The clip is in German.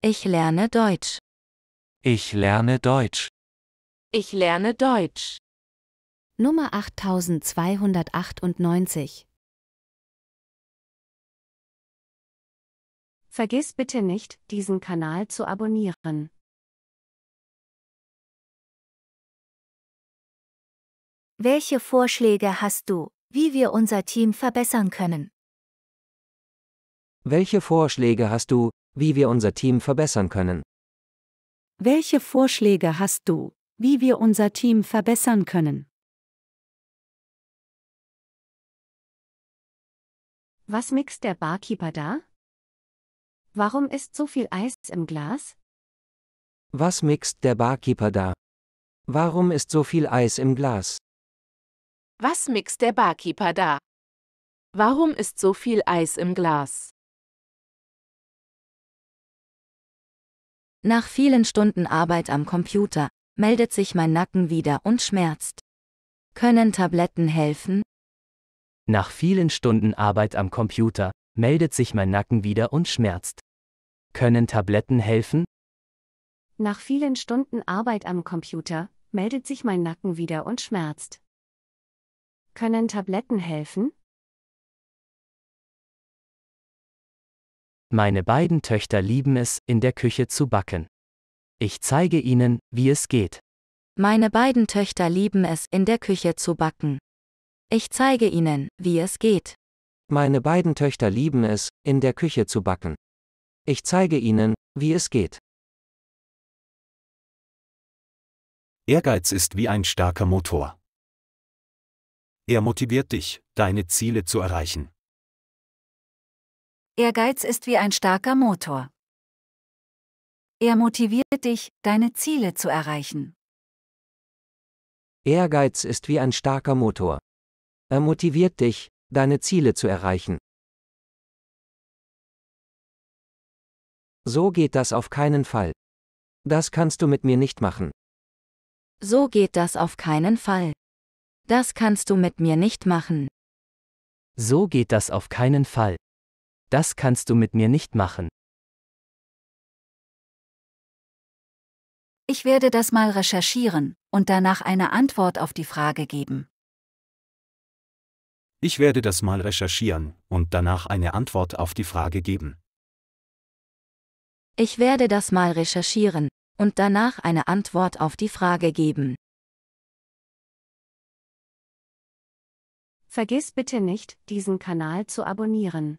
Ich lerne Deutsch. Ich lerne Deutsch. Ich lerne Deutsch. Nummer 8298. Vergiss bitte nicht, diesen Kanal zu abonnieren. Welche Vorschläge hast du, wie wir unser Team verbessern können? Welche Vorschläge hast du, wie wir unser Team verbessern können. Welche Vorschläge hast du, wie wir unser Team verbessern können? Was mixt der Barkeeper da? Warum ist so viel Eis im Glas? Was mixt der Barkeeper da? Warum ist so viel Eis im Glas? Was mixt der Barkeeper da? Warum ist so viel Eis im Glas? Nach vielen Stunden Arbeit am Computer meldet sich mein Nacken wieder und schmerzt. Können Tabletten helfen? Nach vielen Stunden Arbeit am Computer meldet sich mein Nacken wieder und schmerzt. Können Tabletten helfen? Nach vielen Stunden Arbeit am Computer meldet sich mein Nacken wieder und schmerzt. Können Tabletten helfen? Meine beiden Töchter lieben es, in der Küche zu backen. Ich zeige ihnen, wie es geht. Meine beiden Töchter lieben es, in der Küche zu backen. Ich zeige ihnen, wie es geht. Meine beiden Töchter lieben es, in der Küche zu backen. Ich zeige ihnen, wie es geht. Ehrgeiz ist wie ein starker Motor. Er motiviert dich, deine Ziele zu erreichen. Ehrgeiz ist wie ein starker Motor. Er motiviert dich, deine Ziele zu erreichen. Ehrgeiz ist wie ein starker Motor. Er motiviert dich, deine Ziele zu erreichen. So geht das auf keinen Fall. Das kannst du mit mir nicht machen. So geht das auf keinen Fall. Das kannst du mit mir nicht machen. So geht das auf keinen Fall. Das kannst du mit mir nicht machen. Ich werde das mal recherchieren und danach eine Antwort auf die Frage geben. Ich werde das mal recherchieren und danach eine Antwort auf die Frage geben. Ich werde das mal recherchieren und danach eine Antwort auf die Frage geben. Vergiss bitte nicht, diesen Kanal zu abonnieren.